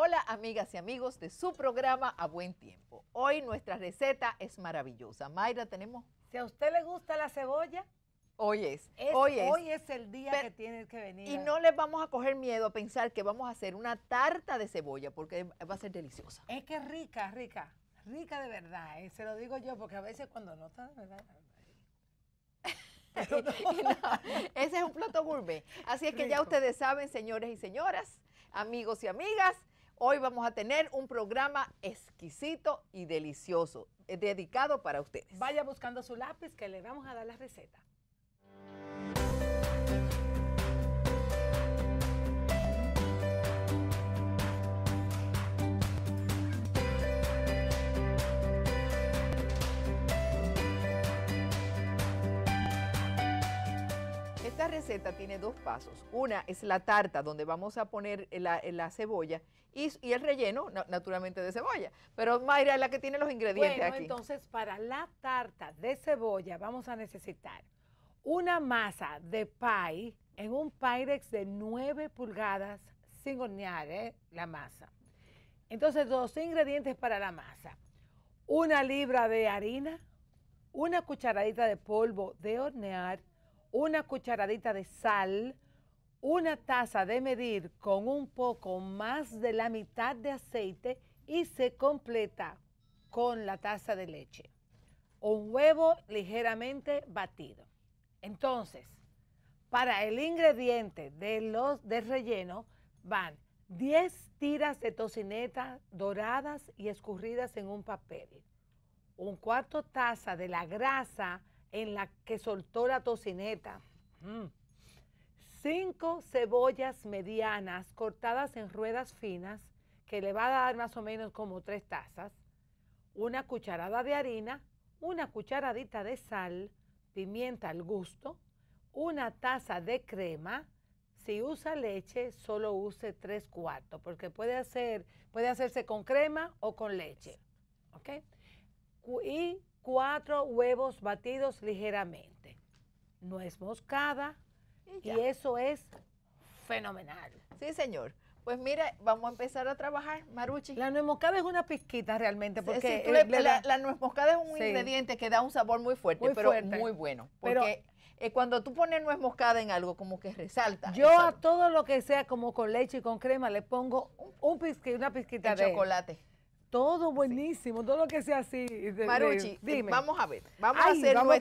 Hola amigas y amigos de su programa A Buen Tiempo. Hoy nuestra receta es maravillosa. Mayra, tenemos... Si a usted le gusta la cebolla... Hoy es, hoy es. Hoy es el día que tiene que venir. Y no les vamos a coger miedo a pensar que vamos a hacer una tarta de cebolla porque va a ser deliciosa. Es que rica, rica, rica de verdad. Eh, se lo digo yo porque a veces cuando no está de verdad... ese es un plato gourmet. Así es que ya ustedes saben, señores y señoras, amigos y amigas, Hoy vamos a tener un programa exquisito y delicioso, eh, dedicado para ustedes. Vaya buscando su lápiz que le vamos a dar la receta. Esta receta tiene dos pasos. Una es la tarta donde vamos a poner la, cebolla y, el relleno, naturalmente, de cebolla. Pero Mayra es la que tiene los ingredientes bueno, entonces para la tarta de cebolla vamos a necesitar una masa de pie en un Pyrex de 9 pulgadas sin hornear ¿eh? la masa. Entonces, dos ingredientes para la masa. Una libra de harina, una cucharadita de polvo de hornear, una cucharadita de sal, una taza de medir con un poco más de la mitad de aceite y se completa con la taza de leche. Un huevo ligeramente batido. Entonces, para el ingrediente de los de relleno van 10 tiras de tocineta doradas y escurridas en un papel, un cuarto taza de la grasa en la que soltó la tocineta. Mm. Cinco cebollas medianas cortadas en ruedas finas, que le va a dar más o menos como tres tazas. Una cucharada de harina, una cucharadita de sal, pimienta al gusto, una taza de crema. Si usa leche, solo use tres cuartos, porque puede, hacer, puede hacerse con crema o con leche. ¿Ok? Y cuatro huevos batidos ligeramente. Nuez moscada y, eso es fenomenal. Sí, señor. Pues mira, vamos a empezar a trabajar, Maruchi. La nuez moscada es una pizquita realmente, porque la, nuez moscada es un ingrediente que da un sabor muy fuerte, pero es muy bueno. Porque eh, cuando tú pones nuez moscada en algo, como que resalta. Yo a todo lo que sea como con leche y con crema le pongo un, una pizquita de chocolate. Todo buenísimo, todo lo que sea así. Maruchi, eh, dime. vamos a ver. Vamos a hacer Vamos a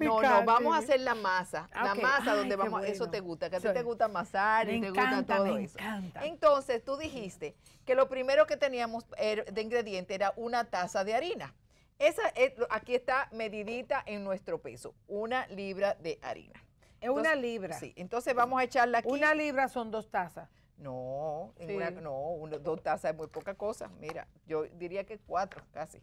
No, no, vamos a hacer la masa. Ah, la masa donde vamos, eso te gusta, que a ti te gusta amasar y te gusta todo me eso. Encanta. Entonces, tú dijiste que lo primero que teníamos er, de ingrediente era una taza de harina. Esa eh, aquí está medidita en nuestro peso, una libra de harina. Es una libra. Sí, entonces vamos a echarla aquí. Una libra son dos tazas. No, no, una, dos tazas es muy poca cosa. Mira, yo diría que cuatro casi.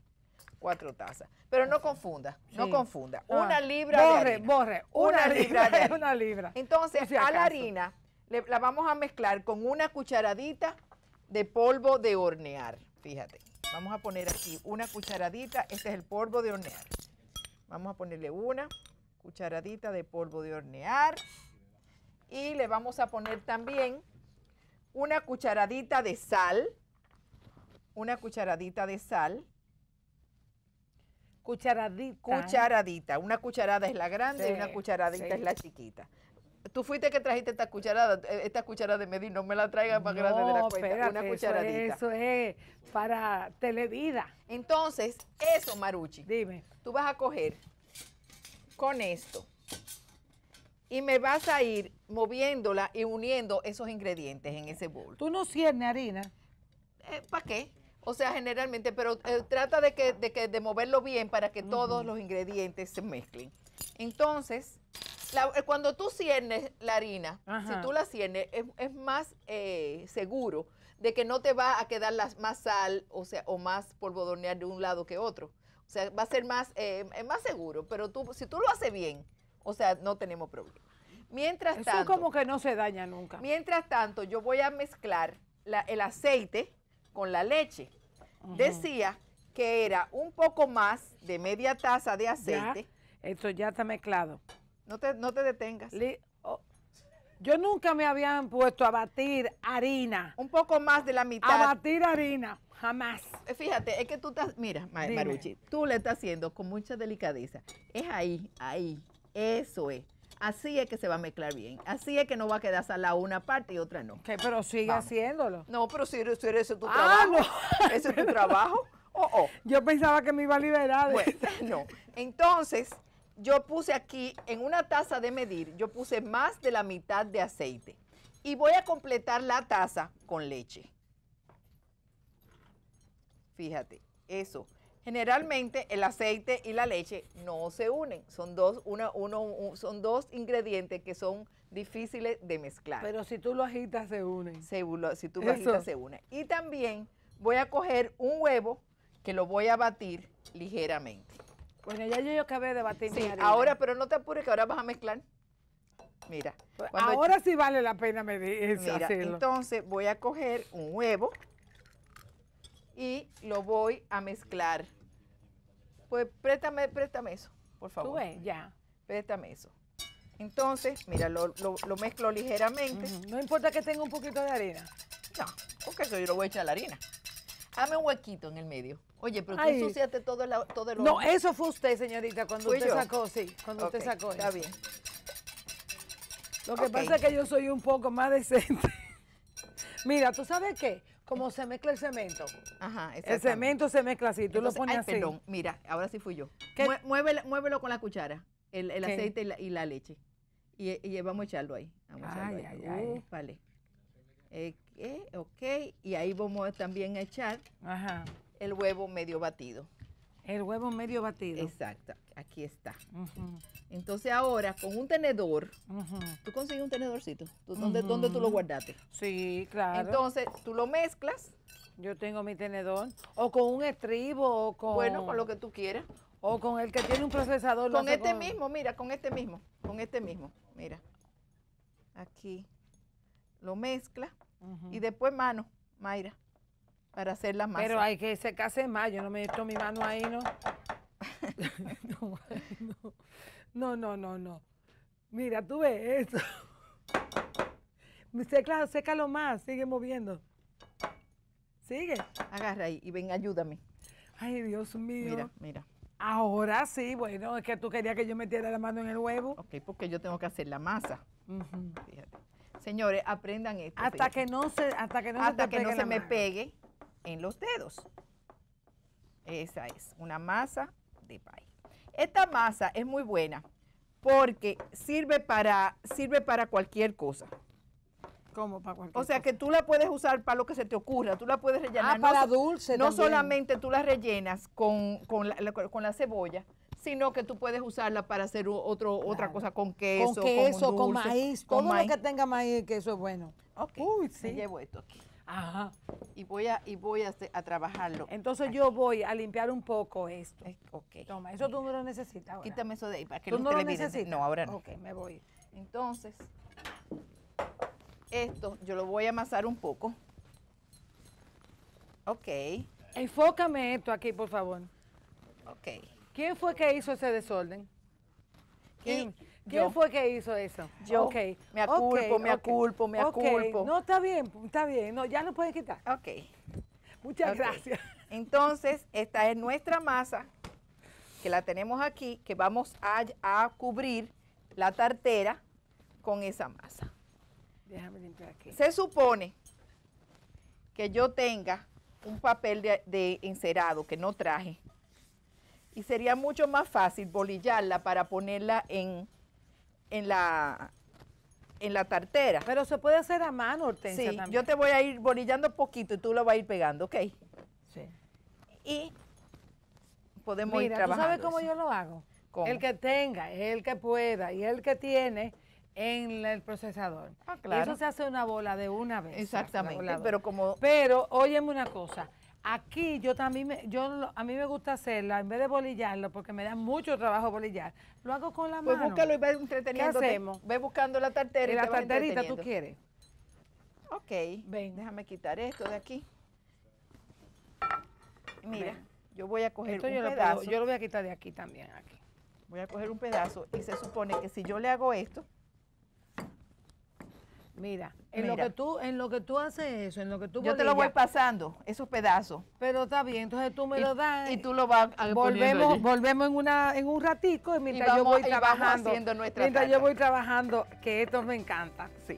Cuatro tazas. Pero no confunda, no confunda. una ah, libra borre, de Borre, una, libra, de Una libra. Entonces, a la harina la vamos a mezclar con una cucharadita de polvo de hornear. Fíjate, vamos a poner aquí una cucharadita. Este es el polvo de hornear. Vamos a ponerle una cucharadita de polvo de hornear. Y le vamos a poner también una cucharadita de sal, una cucharadita de sal. Cucharadita. Cucharadita. Una cucharada es la grande y una cucharadita es la chiquita. Tú fuiste que trajiste esta cucharada, eh, esta cucharada de medir, no me la traigas más grande de la cuenta. una cucharadita. Eso es, eso es para televida. Entonces, eso, Maruchi. Dime. Tú vas a coger con esto y me vas a ir moviéndola y uniendo esos ingredientes en ese bowl. ¿Tú no ciernes harina? Eh, ¿Para qué? O sea, generalmente, pero eh, trata de que, de que, de moverlo bien para que todos los ingredientes se mezclen. Entonces, eh, cuando tú ciernes la harina, si tú la ciernes, es, más seguro de que no te va a quedar más sal, o sea, o más polvodonear de un lado que otro. O sea, va a ser más, más seguro, pero tú, si tú lo haces bien, o sea, no tenemos problema. Mientras Eso tanto, como que no se daña nunca. Mientras tanto, yo voy a mezclar el aceite con la leche. Decía que era un poco más de media taza de aceite. Eso ya está mezclado. No te, no te detengas. yo nunca me habían puesto a batir harina. Un poco más de la mitad. A batir harina, jamás. Eh, fíjate, es que tú estás, mira, Maruchi, tú le estás haciendo con mucha delicadeza. Es ahí, ahí, eso es. Así es que se va a mezclar bien. Así es que no va a quedar salada una parte y otra no. Que pero sigue haciéndolo. No, pero si, eres, es tu ah, trabajo. No. Ese es tu trabajo. Oh, oh, Yo pensaba que me iba a liberar. Bueno, no. Entonces, yo puse aquí, en una taza de medir, yo puse más de la mitad de aceite. Y voy a completar la taza con leche. Fíjate, eso. Generalmente el aceite y la leche no se unen, son dos, son dos ingredientes que son difíciles de mezclar. Pero si tú lo agitas se unen. si tú lo agitas se unen. Y también voy a coger un huevo que lo voy a batir ligeramente. Bueno, ya yo, acabé de batir. ahora, pero no te apures que ahora vas a mezclar. Mira. Pues ahora sí vale la pena medir. entonces voy a coger un huevo y lo voy a mezclar. Pues préstame, préstame eso, por favor. Tú ves, ya. Préstame eso. Entonces, mira, lo, lo, mezclo ligeramente. No importa que tenga un poquito de harina. No, porque eso yo lo voy a echar la harina. Hazme un huequito en el medio. Oye, pero tú ensuciaste todo el, todo el No, eso fue usted, señorita, cuando usted sacó, sí, cuando usted sacó. Está bien. Lo que pasa es que yo soy un poco más decente. Mira, ¿tú sabes qué? Como se mezcla el cemento. Ajá, El cemento se mezcla así, tú lo pones ay, así. Perdón, mira, ahora sí fui yo. Mueve, muévelo, con la cuchara, el, aceite y la, leche. Y, eh, vamos a echarlo ahí. Vamos ahí. vale. Eh, eh, ok, y ahí vamos también a echar el huevo medio batido. El huevo medio batido. Exacto, aquí está. Entonces ahora con un tenedor, tú consigues un tenedorcito, ¿Tú, ¿dónde, tú lo guardaste? Sí, claro. Entonces tú lo mezclas. Yo tengo mi tenedor. O con un estribo, o con... Bueno, con lo que tú quieras. O con el que tiene un procesador. Con este mismo, mira, con este mismo, con este mismo, mira. Aquí lo mezcla y después mano, Mayra para hacer la masa. Pero hay que secarse más, yo no me meto mi mano ahí, ¿no? no, no, no, no, Mira, tú ves eso. Seca, sécalo más, sigue moviendo. Sigue. Agarra ahí y ven, ayúdame. Ay, Dios mío. Mira, mira. Ahora sí, bueno, es que tú querías que yo metiera la mano en el huevo. Ok, porque yo tengo que hacer la masa. Señores, aprendan esto. Hasta que no se, hasta que no hasta que no se me pegue en los dedos. Esa es una masa de pay. Esta masa es muy buena porque sirve para, sirve para cualquier cosa. ¿Cómo para cualquier cosa? O sea que tú la puedes usar para lo que se te ocurra, tú la puedes rellenar. Ah, para dulce No solamente tú la rellenas con, con, la, cebolla, sino que tú puedes usarla para hacer otro, otra cosa con queso, con, queso, con, maíz, ¿Cómo todo lo que tenga maíz y queso es bueno. Ok, Uy, sí. llevo esto aquí. Ajá. Y voy a, y voy a, a trabajarlo. Entonces yo voy a limpiar un poco esto. ok. Toma, eso tú no lo necesitas ahora. Quítame eso de ahí para que ¿Tú no lo necesitas? No, ahora no. Ok, me voy. Entonces, esto yo lo voy a amasar un poco. Ok. Enfócame esto aquí, por favor. Ok. ¿Quién fue que hizo ese desorden? ¿Quién? ¿Quién fue que hizo eso? Yo. Me aculpo, me aculpo, me aculpo. No, está bien, está bien. No, ya lo pueden quitar. Ok. Muchas gracias. Entonces, esta es nuestra masa, que la tenemos aquí, que vamos a, cubrir la tartera con esa masa. Déjame limpiar aquí. Se supone que yo tenga un papel de, de, encerado que no traje. Y sería mucho más fácil bolillarla para ponerla en en la, en la tartera. Pero se puede hacer a mano, Hortensia, Sí, yo te voy a ir bolillando poquito y tú lo vas a ir pegando, ¿ok? Sí. Y podemos ir trabajando. ¿tú sabes cómo yo lo hago? ¿Cómo? El que tenga, el que pueda y el que tiene en el procesador. Ah, claro. Eso se hace una bola de una vez. Exactamente, pero como... Pero, óyeme una cosa, Aquí yo también, me, yo, a mí me gusta hacerla, en vez de bolillarlo, porque me da mucho trabajo bolillar, lo hago con la pues mano. Pues búscalo y ve entreteniendo. Ve buscando la tartera y, la tarterita tú quieres. Ok, Ven. déjame quitar esto de aquí. Mira, yo voy a coger un yo pedazo. Lo yo lo voy a quitar de aquí también, aquí. Voy a coger un pedazo y se supone que si yo le hago esto, Mira, en lo que tú, en lo que tú haces eso, en lo que tú Yo te lo voy pasando, esos pedazos. Pero está bien, entonces tú me lo das y tú lo vas a ah, volvemos, volvemos en una en un ratico y mientras yo voy trabajando, mientras yo voy trabajando, que esto me encanta. Sí.